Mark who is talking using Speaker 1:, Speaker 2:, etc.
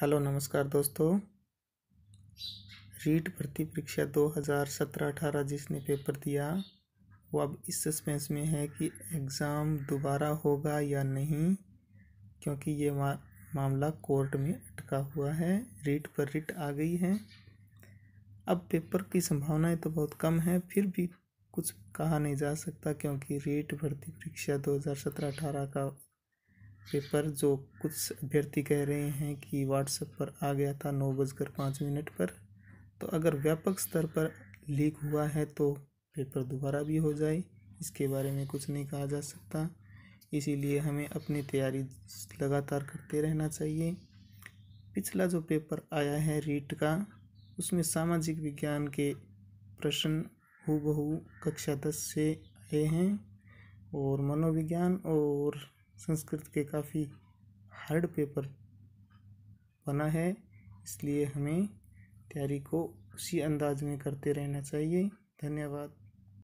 Speaker 1: hello नमस्कार दोस्तों रीट भर्ती परीक्षा 2017-18 जिसने पेपर दिया वो अब इस सस्पेंस में है कि एग्ज़ाम दोबारा होगा या नहीं क्योंकि ये मा, मामला कोर्ट में अटका हुआ है रीट पर रिट आ गई है अब पेपर की संभावनाएं तो बहुत कम है फिर भी कुछ कहा नहीं जा सकता क्योंकि रीट भर्ती परीक्षा 2017-18 का पेपर जो कुछ अभ्यर्थी कह रहे हैं कि व्हाट्सएप पर आ गया था नौ बजकर पाँच मिनट पर तो अगर व्यापक स्तर पर लीक हुआ है तो पेपर दोबारा भी हो जाए इसके बारे में कुछ नहीं कहा जा सकता इसीलिए हमें अपनी तैयारी लगातार करते रहना चाहिए पिछला जो पेपर आया है रीट का उसमें सामाजिक विज्ञान के प्रश्न हु कक्षा दस से आए हैं और मनोविज्ञान और संस्कृत के काफ़ी हार्ड पेपर बना है इसलिए हमें तैयारी को उसी अंदाज में करते रहना चाहिए धन्यवाद